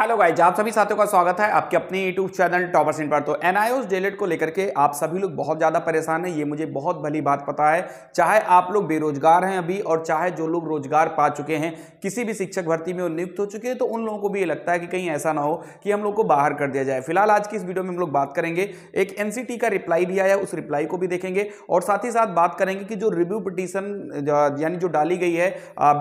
hello guys आप सभी साथियों का स्वागत है आपके अपने यूट्यूब चैनल टॉपर सिंह पर तो एनआईओस डेलेट e को लेकर के आप सभी लोग बहुत ज़्यादा परेशान हैं ये मुझे बहुत भली बात पता है चाहे आप लोग बेरोजगार हैं अभी और चाहे जो लोग रोजगार पा चुके हैं किसी भी शिक्षक भर्ती में नियुक्त हो चुके हैं तो उन लोगों को भी ये लगता है कि कहीं ऐसा ना हो कि हम लोग को बाहर कर दिया जाए फिलहाल आज की इस वीडियो में हम लोग बात करेंगे एक एन का रिप्लाई भी आया उस रिप्लाई को भी देखेंगे और साथ ही साथ बात करेंगे कि जो रिव्यू पटिशन यानी जो डाली गई है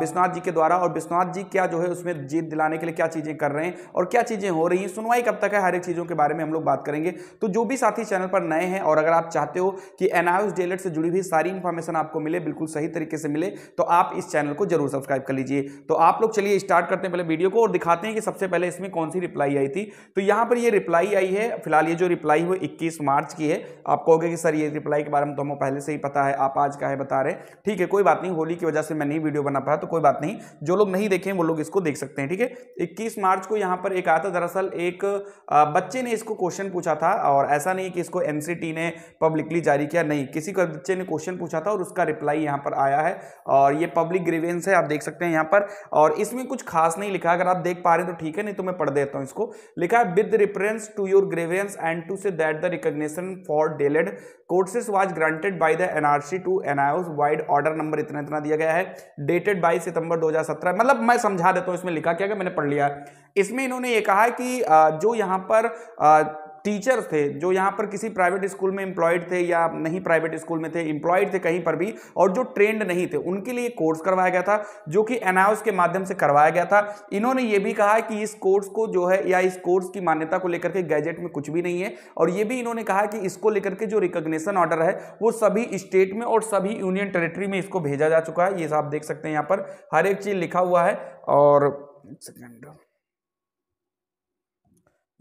विश्वनाथ जी के द्वारा और विश्वनाथ जी क्या जो है उसमें जीत दिलाने के लिए क्या चीज़ें कर रहे हैं और क्या चीज़ें हो रही हैं सुनवाई कब तक है हर एक चीज़ों के बारे में हम लोग बात करेंगे तो जो भी साथी चैनल पर नए हैं और अगर आप चाहते हो कि एनआईओस डेलेट से जुड़ी हुई सारी इंफॉर्मेशन आपको मिले बिल्कुल सही तरीके से मिले तो आप इस चैनल को जरूर सब्सक्राइब कर लीजिए तो आप लोग चलिए स्टार्ट करते हैं पहले वीडियो को और दिखाते हैं कि सबसे पहले इसमें कौन सी रिप्लाई आई थी तो यहां पर यह रिप्लाई आई है फिलहाल ये जो रिप्लाई हुई इक्कीस मार्च की है आप कहोगे कि सर ये रिप्लाई के बारे में तो हमें पहले से ही पता है आप आज का है बता रहे ठीक है कोई बात नहीं होली की वजह से मैं नहीं वीडियो बना पाया तो कोई बात नहीं जो लोग नहीं देखे वो लोग इसको देख सकते हैं ठीक है इक्कीस मार्च को यहां यहाँ पर एक आता दरअसल एक बच्चे ने इसको क्वेश्चन पूछा था और ऐसा नहीं कि इसको एम ने पब्लिकली जारी किया नहीं किसी को बच्चे ने क्वेश्चन पूछा था और उसका रिप्लाई यहाँ पर आया है और ये पब्लिक ग्रीवेंस है आप देख सकते हैं यहाँ पर और इसमें कुछ खास नहीं लिखा अगर आप देख पा रहे हैं तो ठीक है नहीं तो मैं पढ़ देता हूँ इसको लिखा है with reference to your grievance and to say that the recognition for delayed courses was granted by the NRC to NIOS vide order number इतना इतना दिया गया है डेटेड बाई सितंबर 2017 मतलब मैं समझा देता हूँ इसमें लिखा क्या मैंने पढ़ लिया है इसमें इन्होंने ये कहा कि जो यहाँ पर टीचर्स थे जो यहाँ पर किसी प्राइवेट स्कूल में एम्प्लॉयड थे या नहीं प्राइवेट स्कूल में थे एम्प्लॉयड थे कहीं पर भी और जो ट्रेंड नहीं थे उनके लिए कोर्स करवाया गया था जो कि एनाउस के माध्यम से करवाया गया था इन्होंने ये भी कहा कि इस कोर्स को जो है या इस कोर्स की मान्यता को लेकर के गैजेट में कुछ भी नहीं है और ये भी इन्होंने कहा कि इसको लेकर के जो रिकोगशन ऑर्डर है वो सभी स्टेट में और सभी यूनियन टेरेटरी में इसको भेजा जा चुका है ये आप देख सकते हैं यहाँ पर हर एक चीज़ लिखा हुआ है और सेकेंड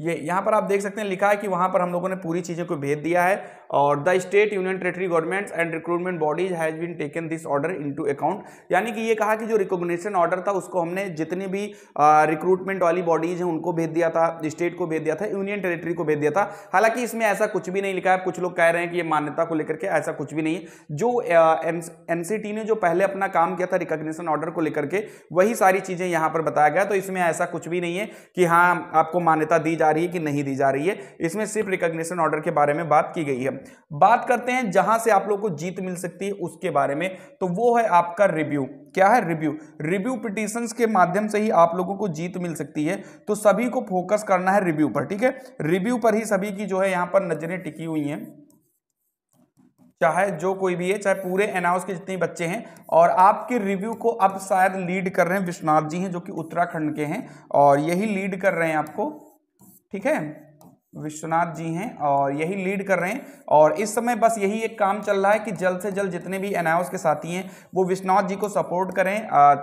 ये यहाँ पर आप देख सकते हैं लिखा है कि वहाँ पर हम लोगों ने पूरी चीज़ों को भेज दिया है और the state union territory governments and recruitment bodies has been taken this order into account यानी कि ये कहा कि जो रिकॉग्निशन ऑर्डर था उसको हमने जितनी भी रिक्रूटमेंट वाली बॉडीज हैं उनको भेज दिया था स्टेट को भेज दिया था यूनियन टेरेटरी को भेज दिया था हालांकि इसमें ऐसा कुछ भी नहीं लिखा है कुछ लोग कह रहे हैं कि ये मान्यता को लेकर के ऐसा कुछ भी नहीं है जो एन ने जो पहले अपना काम किया था रिकॉग्निशन ऑर्डर को लेकर के वही सारी चीज़ें यहाँ पर बताया गया तो इसमें ऐसा कुछ भी नहीं है कि हाँ आपको मान्यता दी जा रही है कि नहीं दी जा रही है इसमें सिर्फ रिकॉग्निशन ऑर्डर के बारे में बात की गई है बात करते हैं जहां से आप लोग को जीत मिल सकती है उसके बारे में तो वो है आपका रिव्यू क्या है रिव्यू रिव्यू पिटिशंस के माध्यम से ही आप लोगों को जीत मिल सकती है तो सभी को फोकस करना है रिव्यू पर ठीक है रिव्यू पर ही सभी की जो है यहां पर नजरें टिकी हुई हैं चाहे जो कोई भी है चाहे पूरे एनाउस के जितने बच्चे हैं और आपके रिव्यू को अब शायद लीड कर रहे हैं विश्वनाथ जी हैं जो कि उत्तराखंड के हैं और यही लीड कर रहे हैं आपको ठीक है विश्वनाथ जी हैं और यही लीड कर रहे हैं और इस समय बस यही एक काम चल रहा है कि जल्द से जल्द जितने भी एन के साथी हैं वो विश्वनाथ जी को सपोर्ट करें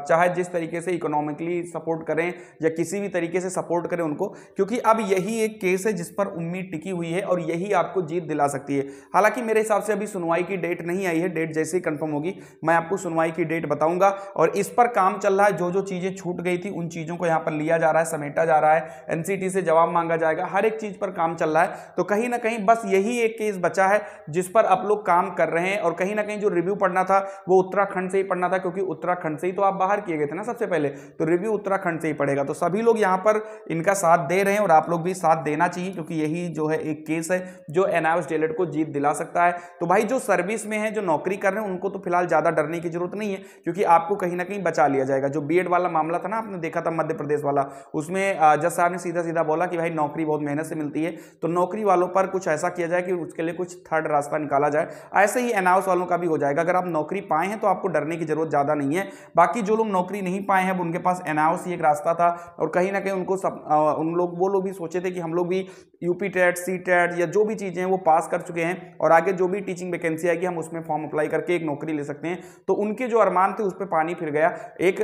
चाहे जिस तरीके से इकोनॉमिकली सपोर्ट करें या किसी भी तरीके से सपोर्ट करें उनको क्योंकि अब यही एक केस है जिस पर उम्मीद टिकी हुई है और यही आपको जीत दिला सकती है हालांकि मेरे हिसाब से अभी सुनवाई की डेट नहीं आई है डेट जैसे ही कन्फर्म होगी मैं आपको सुनवाई की डेट बताऊँगा और इस पर काम चल रहा है जो जो चीज़ें छूट गई थी उन चीज़ों को यहाँ पर लिया जा रहा है समेटा जा रहा है एन से जवाब मांगा जाएगा हर एक चीज़ पर काम चल रहा है तो कहीं ना कहीं बस यही एक केस बचा है जिस पर आप लोग काम कर रहे हैं और कहीं ना कहीं जो रिव्यू पढ़ना था वो उत्तराखंड से ही पढ़ना था क्योंकि उत्तराखंड से ही तो आप बाहर किए गए थे ना सबसे पहले तो रिव्यू उत्तराखंड से ही पड़ेगा तो सभी लोग यहाँ पर इनका साथ दे रहे हैं और आप लोग भी साथ देना चाहिए क्योंकि यही जो है एक केस है जो एनावस डेलेट e को जीत दिला सकता है तो भाई जो सर्विस में है जो नौकरी कर रहे हैं उनको तो फिलहाल ज़्यादा डरने की जरूरत नहीं है क्योंकि आपको कहीं ना कहीं बचा लिया जाएगा जो बी वाला मामला था ना आपने देखा था मध्य प्रदेश वाला उसमें जज साहब ने सीधा सीधा बोला कि भाई नौकरी बहुत मेहनत से मिलती है तो नौकरी वालों पर कुछ ऐसा किया जाए कि उसके लिए कुछ थर्ड रास्ता निकाला जाए ऐसे ही एनाउस वालों का भी हो जाएगा अगर आप नौकरी पाए हैं तो आपको डरने की जरूरत ज़्यादा नहीं है बाकी जो लोग नौकरी नहीं पाए हैं उनके पास एनाउस ही एक रास्ता था और कहीं ना कहीं उनको सब उन लोग वो लोग भी सोचे थे कि हम लोग भी यूपी टेट सी टेट या जो भी चीज़ें हैं वो पास कर चुके हैं और आगे जो भी टीचिंग वैकेंसी आएगी हम उसमें फॉर्म अप्लाई करके एक नौकरी ले सकते हैं तो उनके जो अरमान थे उस पर पानी फिर गया एक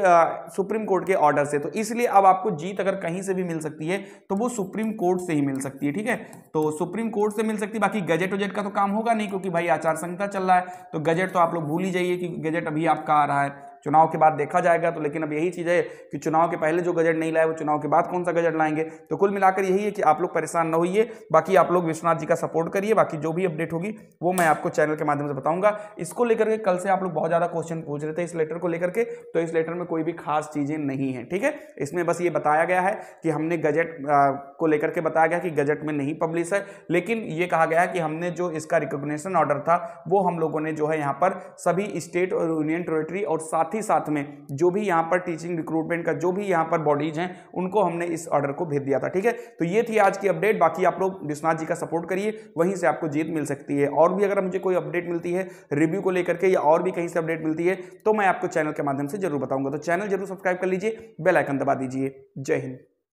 सुप्रीम कोर्ट के ऑर्डर से तो इसलिए अब आपको जीत अगर कहीं से भी मिल सकती है तो वो सुप्रीम कोर्ट से ही मिल सकती है ठीक है तो सुप्रीम कोर्ट से मिल सकती बाकी गजट वजट का तो काम होगा नहीं क्योंकि भाई आचार संहिता चल रहा है तो गजट तो आप लोग भूल ही जाइए कि गजट अभी आपका आ रहा है चुनाव के बाद देखा जाएगा तो लेकिन अब यही चीज़ है कि चुनाव के पहले जो गजट नहीं लाए वो चुनाव के बाद कौन सा गजट लाएंगे तो कुल मिलाकर यही है कि आप लोग परेशान न होइए बाकी आप लोग विश्वनाथ जी का सपोर्ट करिए बाकी जो भी अपडेट होगी वो मैं आपको चैनल के माध्यम से बताऊंगा इसको लेकर के कल से आप लोग बहुत ज़्यादा क्वेश्चन पूछ रहे थे इस लेटर को लेकर के तो इस लेटर में कोई भी खास चीज़ें नहीं है ठीक है इसमें बस ये बताया गया है कि हमने गजट को लेकर के बताया गया कि गजट में नहीं पब्लिश है लेकिन ये कहा गया है कि हमने जो इसका रिकोगशन ऑर्डर था वो हम लोगों ने जो है यहाँ पर सभी स्टेट और यूनियन टेरेटरी और साथ साथ ही साथ में जो भी यहां पर टीचिंग रिक्रूटमेंट का जो भी यहां पर बॉडीज हैं उनको हमने इस ऑर्डर को भेज दिया था ठीक है तो ये थी आज की अपडेट बाकी आप लोग विश्वनाथ जी का सपोर्ट करिए वहीं से आपको जीत मिल सकती है और भी अगर मुझे कोई अपडेट मिलती है रिव्यू को लेकर के या और भी कहीं से अपडेट मिलती है तो मैं आपको चैनल के माध्यम से जरूर बताऊंगा तो चैनल जरूर सब्सक्राइब कर लीजिए बेलाइकन दबा दीजिए जय हिंद